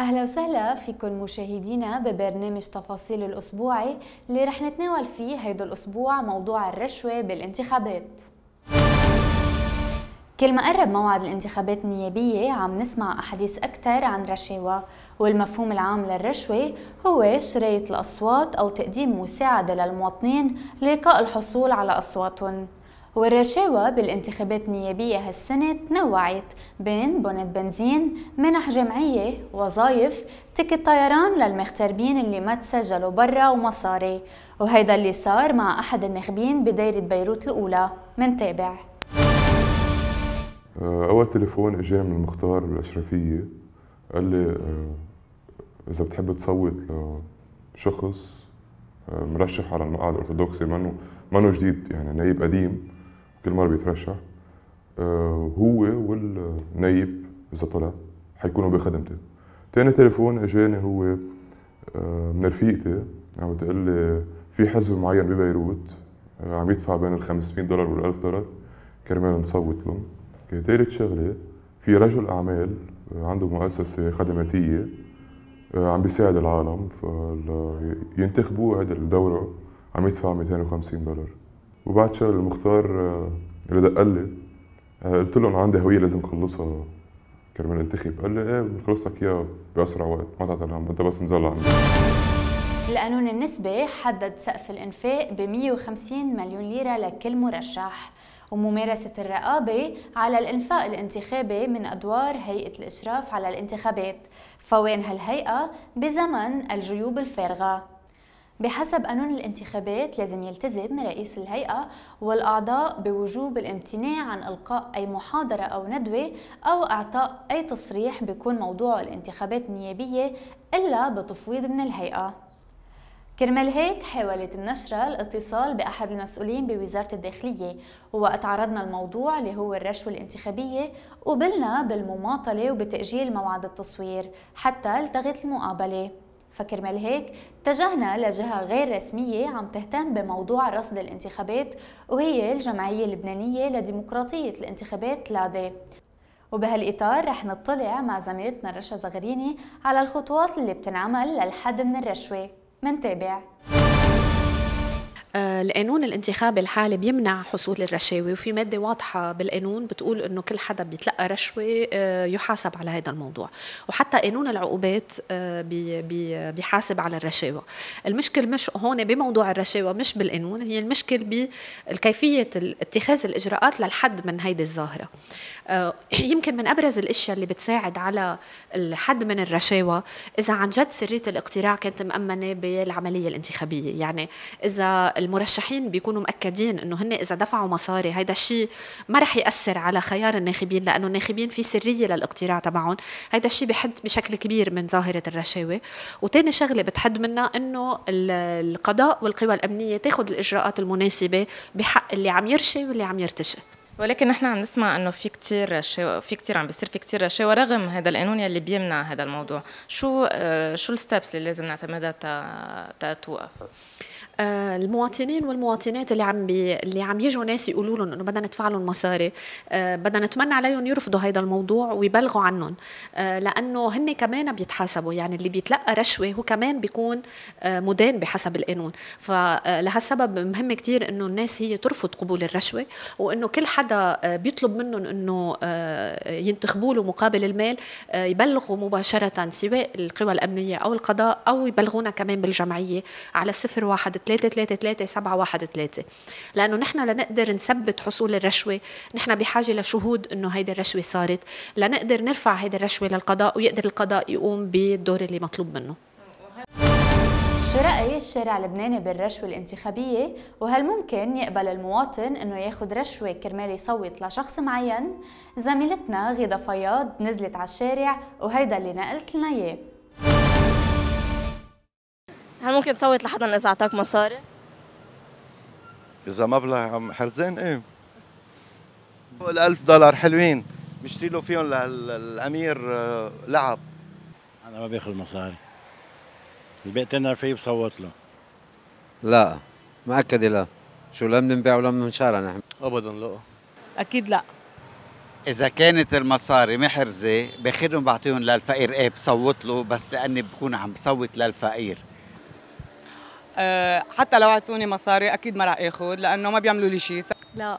اهلا وسهلا فيكم مشاهدينا ببرنامج تفاصيل الاسبوعي اللي رح نتناول فيه هيدا الاسبوع موضوع الرشوه بالانتخابات كل ما قرب موعد الانتخابات النيابية عم نسمع أحاديث أكثر عن رشاوى والمفهوم العام للرشوة هو شراية الأصوات أو تقديم مساعدة للمواطنين لقاء الحصول على أصواتهم والرشاوى بالانتخابات النيابية هالسنة تنوعت بين بونت بنزين، منح جمعية، وظائف، تكت طيران للمغتربين اللي ما تسجلوا برا ومصاري وهيدا اللي صار مع أحد الناخبين بدايرة بيروت الأولى منتابع آه، أول تليفون إجاني من المختار بالأشرفية قال لي آه، إذا بتحب تصوت لشخص آه، مرشح على المقعد الأرثوذكسي منه منه جديد يعني نايب قديم كل مره بيترشح آه، هو والنايب اذا طلع حيكونوا بخدمتي تاني تليفون اجاني هو آه، من رفيقتي عم تقول لي في حزب معين ببيروت آه، عم يدفع بين ال 500 دولار وال 1000 دولار كرمال نصوت لهم تالت شغله في رجل اعمال عنده مؤسسه خدماتيه عم بيساعد العالم فينتخبوه هيدا الدوره عم يدفع 250 دولار وبعد شهر المختار آه، اللي دق لي آه، قلت له انا عندي هويه لازم اخلصها كرمال انتخب قال لي ايه بنخلص لك اياها باسرع وقت ما تعطل انت بس نزل عندي القانون النسبي حدد سقف الانفاق ب 150 مليون ليره لكل مرشح وممارسة الرقابة على الإنفاق الانتخابي من أدوار هيئة الإشراف على الانتخابات فوين هالهيئة بزمن الجيوب الفارغة بحسب قانون الانتخابات لازم يلتزم رئيس الهيئة والأعضاء بوجوب الامتناع عن إلقاء أي محاضرة أو ندوة أو إعطاء أي تصريح بيكون موضوع الانتخابات النيابية إلا بتفويض من الهيئة كرمال هيك حاولت النشرة الاتصال بأحد المسؤولين بوزارة الداخلية ووقت عرضنا الموضوع اللي هو الرشوة الانتخابية قبلنا بالمماطلة وبتأجيل موعد التصوير حتى التغت المقابلة فكرمال هيك اتجهنا لجهة غير رسمية عم تهتم بموضوع رصد الانتخابات وهي الجمعية اللبنانية لديمقراطية الانتخابات لادي وبهالإطار رح نطلع مع زميلتنا رشا زغريني على الخطوات اللي بتنعمل للحد من الرشوة منتابع القانون آه، الانتخابي الحالي بيمنع حصول الرشاوي وفي مادة واضحة بالقانون بتقول انه كل حدا بيتلقى رشوة آه، يحاسب على هذا الموضوع وحتى قانون العقوبات آه، بيحاسب على الرشاوى المشكلة مش هون بموضوع الرشاوى مش بالقانون هي المشكلة بكيفية اتخاذ الإجراءات للحد من هيدي الظاهرة يمكن من أبرز الأشياء اللي بتساعد على الحد من الرشاوى إذا عن جد سرية الاقتراع كانت مأمنة بالعملية الانتخابية يعني إذا المرشحين بيكونوا مأكدين انه هن اذا دفعوا مصاري هيدا الشيء ما رح ياثر على خيار الناخبين لانه الناخبين في سريه للاقتراع تبعهم هيدا الشيء بحد بشكل كبير من ظاهره الرشاوى وتاني شغله بتحد منها انه القضاء والقوى الامنيه تاخذ الاجراءات المناسبه بحق اللي عم يرشي واللي عم يرتشي ولكن نحن عم نسمع انه في كثير رشاوى في كثير عم بيصير في كثير رشاوى رغم هذا القانون يلي بيمنع هذا الموضوع شو آه، شو الستبس اللي لازم نعتمدها تتوقف توقف آه، المواطنين والمواطنات اللي عم بي... اللي عم يجوا ناس يقولوا لهم انه بدنا ندفع لهم مصاري آه، بدنا نتمنى عليهم يرفضوا هذا الموضوع ويبلغوا عنهم آه، لانه هن كمان بيتحاسبوا يعني اللي بيتلقى رشوه هو كمان بيكون مدان بحسب القانون فلهالسبب مهم كثير انه الناس هي ترفض قبول الرشوه وانه كل حدا بيطلب منهم انه ينتخبوا له مقابل المال يبلغوا مباشره سواء القوى الامنيه او القضاء او يبلغونا كمان بالجمعيه على 01 3 لانه نحن لنقدر نثبت حصول الرشوه نحن بحاجه لشهود انه هيدي الرشوه صارت لنقدر نرفع هيدي الرشوه للقضاء ويقدر القضاء يقوم بالدور اللي مطلوب منه شو رأي الشارع اللبناني بالرشوة الانتخابية وهل ممكن يقبل المواطن انه ياخذ رشوة كرمال يصوت لشخص معين؟ زميلتنا غيدا فياض نزلت على الشارع وهيدا اللي نقلت لنا اياه هل ممكن تصوت لحدا اذا اعطاك مصاري؟ اذا مبلغ عم حرزين ايه فوق ال 1000 دولار حلوين بشتري له فيهم للامير آه، لعب انا ما باخذ مصاري البيت انا فيه بصوت له لا مأكد لا شو لا بنبيع ولا بنشارى نحن ابدا لا اكيد لا اذا كانت المصاري محرزه باخذهم بعطيهم للفقير ايه بصوت له بس لاني بكون عم بصوت للفقير آه، حتى لو اعطوني مصاري اكيد ما راح اخذ لانه ما بيعملوا لي شيء لا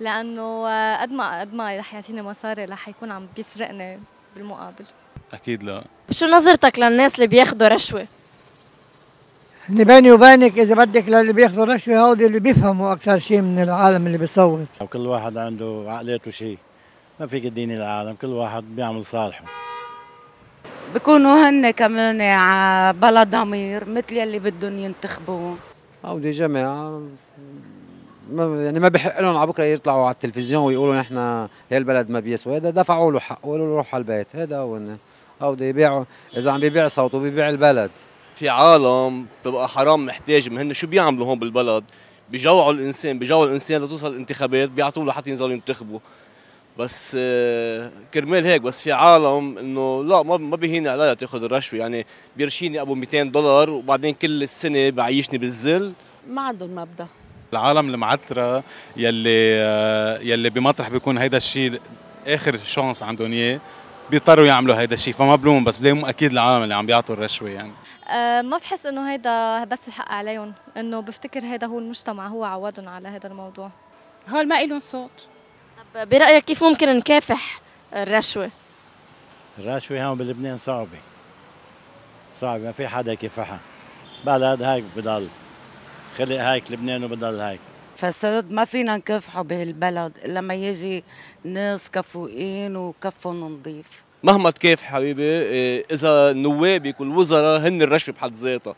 لانه قد ما قد ما رح يعطيني مصاري رح يكون عم بيسرقني بالمقابل اكيد لا شو نظرتك للناس اللي بياخذوا رشوه؟ اللي بيني وبينك اذا بدك للي بياخذوا رشوه هودي اللي بيفهموا اكثر شيء من العالم اللي بيصوت كل واحد عنده عقليته شيء ما فيك تديني العالم كل واحد بيعمل صالحه بكونوا هن كمان بلا ضمير مثل يلي بدهم ينتخبوه هودي جماعه ما يعني ما بحق لهم على بكره يطلعوا على التلفزيون ويقولوا نحن هي البلد ما بيسوى هذا دفعوا له حقه قالوا له روح على البيت هذا هو هودي بيعوا اذا عم بيبيع صوته بيبيع البلد في عالم بتبقى حرام محتاج هن شو بيعملوا هون بالبلد بجوعوا الانسان بجوعوا الانسان لتوصل الانتخابات بيعطوا له حتى ينزلوا ينتخبوا بس آه، كرمال هيك بس في عالم انه لا ما ما بيهيني عليها تاخذ الرشوه يعني بيرشيني ابو 200 دولار وبعدين كل السنه بعيشني بالذل ما عندهم مبدا العالم المعتره يلي آه، يلي بمطرح بيكون هيدا الشيء اخر شانس عندهم اياه بيضطروا يعملوا هيدا الشيء فما بلوم بس بلوم اكيد العالم اللي عم بيعطوا الرشوه يعني أه ما بحس انه هيدا بس الحق عليهم انه بفتكر هيدا هو المجتمع هو عودهم على هذا الموضوع هول ما لهم صوت برأيك طيب، إيه كيف ممكن نكافح الرشوة؟ الرشوة هون بلبنان صعبة صعبة ما في حدا يكافحها بلد هيك بضل خلق هيك لبنان وبضل هيك فساد ما فينا نكافحه بهالبلد الا ما يجي ناس كفوقين وكفهم نظيف مهما تكافح حبيبي إيه، اذا نوابك والوزراء هن الرشوه بحد ذاتها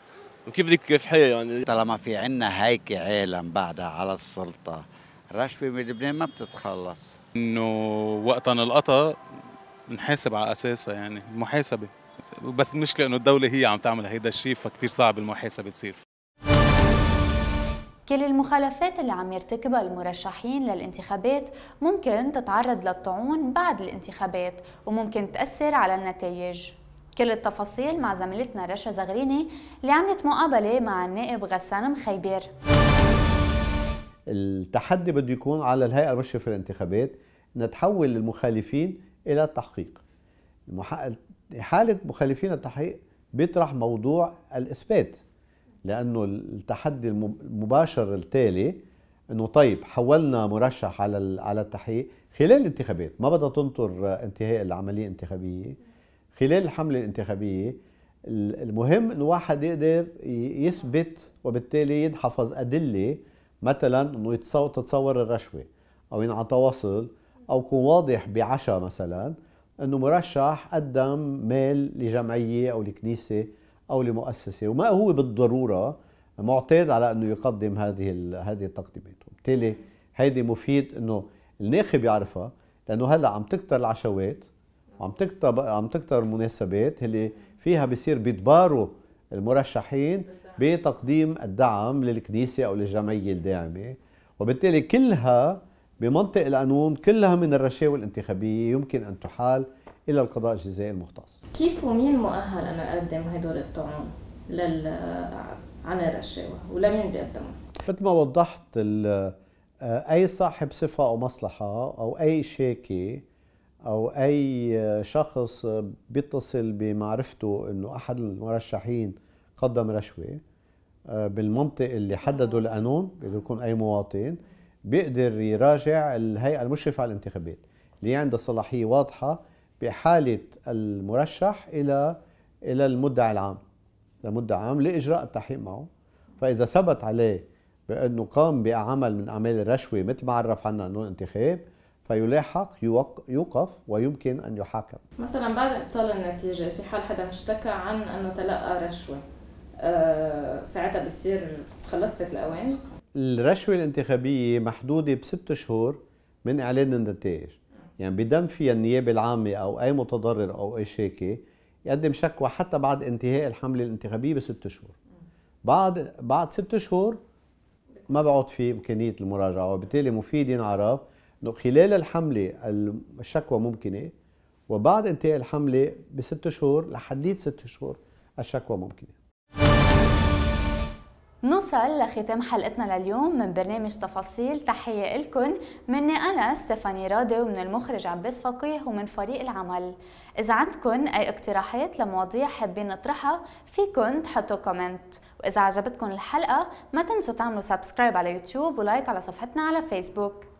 وكيف بدك تكافحيها يعني طالما في عنا هيك عالم بعدها على السلطه الرشوه بلبنان ما بتتخلص انه وقتا نلقطها نحاسب على اساسها يعني محاسبه بس المشكله انه الدوله هي عم تعمل هيدا الشيء فكتير صعب المحاسبه تصير كل المخالفات اللي عم يرتكبها المرشحين للانتخابات ممكن تتعرض للطعون بعد الانتخابات وممكن تأثر على النتائج كل التفاصيل مع زميلتنا رشا زغريني اللي عملت مقابلة مع النائب غسان مخيبر التحدي بده يكون على الهيئه المشرفه للانتخابات الانتخابات تحول المخالفين الى التحقيق حاله مخالفين التحقيق بيطرح موضوع الاثبات لانه التحدي المباشر التالي انه طيب حولنا مرشح على على التحقيق خلال الانتخابات ما بدها تنطر انتهاء العمليه الانتخابيه خلال الحمله الانتخابيه المهم انه واحد يقدر يثبت وبالتالي ينحفظ ادله مثلا انه تتصور الرشوه او ينعطى وصل او يكون واضح بعشا مثلا انه مرشح قدم مال لجمعيه او لكنيسه او لمؤسسه وما هو بالضروره معتاد على انه يقدم هذه هذه التقديمات وبالتالي هيدي مفيد انه الناخب يعرفها لانه هلا عم تكتر العشوات وعم تكتر عم تكتر المناسبات اللي فيها بصير بيتباروا المرشحين بتقديم الدعم للكنيسة أو للجمعية الداعمة وبالتالي كلها بمنطق القانون كلها من الرشاوى الانتخابية يمكن أن تحال إلى القضاء الجزائي المختص كيف ومين مؤهل أن أقدم هدول الطعون لل... عن الرشاوى ولمين بيقدموا؟ مثل ما وضحت ال... أي صاحب صفة أو مصلحة أو أي شاكي أو أي شخص بيتصل بمعرفته أنه أحد المرشحين قدم رشوة آه، بالمنطق اللي حدده القانون بيقدر يكون اي مواطن بيقدر يراجع الهيئه المشرفه على الانتخابات اللي عندها صلاحيه واضحه باحاله المرشح الى الى المدعي العام لمدعي عام لاجراء التحقيق معه فاذا ثبت عليه بانه قام بعمل من اعمال الرشوه مثل ما عرف عنا قانون الانتخاب فيلاحق يوقف ويمكن ان يحاكم مثلا بعد ابطال النتيجه في حال حدا اشتكى عن انه تلقى رشوه آه، ساعتها بصير خلص فات الاوان الرشوه الانتخابيه محدوده بست شهور من اعلان النتائج يعني بدم فيها النيابه العامه او اي متضرر او اي شاكي يقدم شكوى حتى بعد انتهاء الحمله الانتخابيه بست شهور بعد بعد ست شهور ما بعود في امكانيه المراجعه وبالتالي مفيد ينعرف انه خلال الحمله الشكوى ممكنه وبعد انتهاء الحمله بست شهور لحديد ست شهور الشكوى ممكنه نوصل لختام حلقتنا لليوم من برنامج تفاصيل تحية إلكن مني أنا ستيفاني رادي ومن المخرج عباس فقيه ومن فريق العمل إذا عندكن أي اقتراحات لمواضيع حابين نطرحها فيكن تحطوا كومنت وإذا عجبتكن الحلقة ما تنسوا تعملوا سبسكرايب على يوتيوب ولايك على صفحتنا على فيسبوك